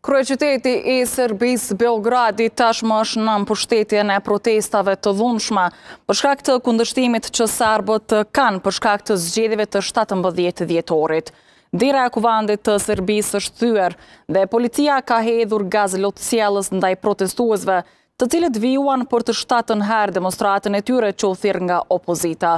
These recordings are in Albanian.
Kryeqyteti i Serbisë Belgradi, tashmë është në pushtetjen në protestave të dhunshme për shkak të kundështimit që serbët kanë për shkak të zgjedhjeve të 17 dhjetorit. Dira e kuvandit të Serbisë është thyer dhe policia ka hedhur gaz lotësielës ndaj protestuesve të cilët vijuan për të shtatën herë demonstratën e tyre që u thirr nga opozita.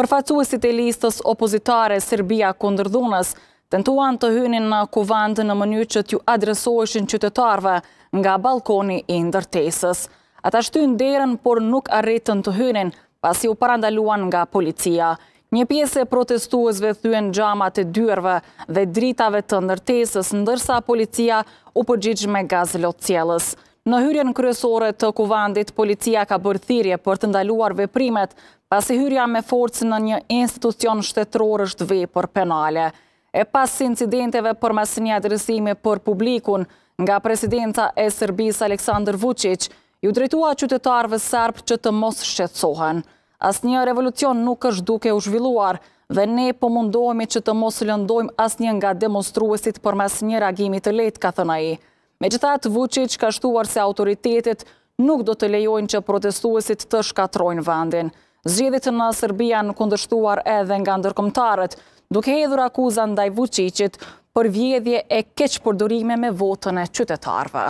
Përfaqësuesit e listës opozitare Serbia kundër dhunës tentuan të hynin në kuvandë në mëny që t'ju adresoheshin qytetarve nga balkoni i ndërtesës. Ata shtynë derën, por nuk arretën të hynin, pasi u parandaluan nga policia. Një piesë e protestuësve thyen gjamat e dyrve dhe dritave të ndërtesës, ndërsa policia u përgjigj me gaz cjeles. Në hyrjen kryesore të kuvandit, policia ka bërthirje për të ndaluar veprimet, pasi hyrja me forcë në një institucion shtetror është vej për penale. E pas incidenteve për masinja dresimi për publikun nga presidenta e Serbis Aleksandr Vucic, ju drejtua qytetarve sërp që të mos shqetsohen. As një revolucion nuk është duke u zhvilluar dhe ne po mundohemi që të mos lëndojmë as një nga demonstruesit për mas një ragimit të letë, ka thëna i. Me gjithat, Vucic ka shtuar se autoritetit nuk do të lejojnë që protestuesit të shkatrojnë vandin. Zgjithit në Serbia në kundështuar edhe nga ndërkomtarët, duke hedhur akuza ndaj Vucicit për vjedhje e keqë përdurime me votën e qytetarve.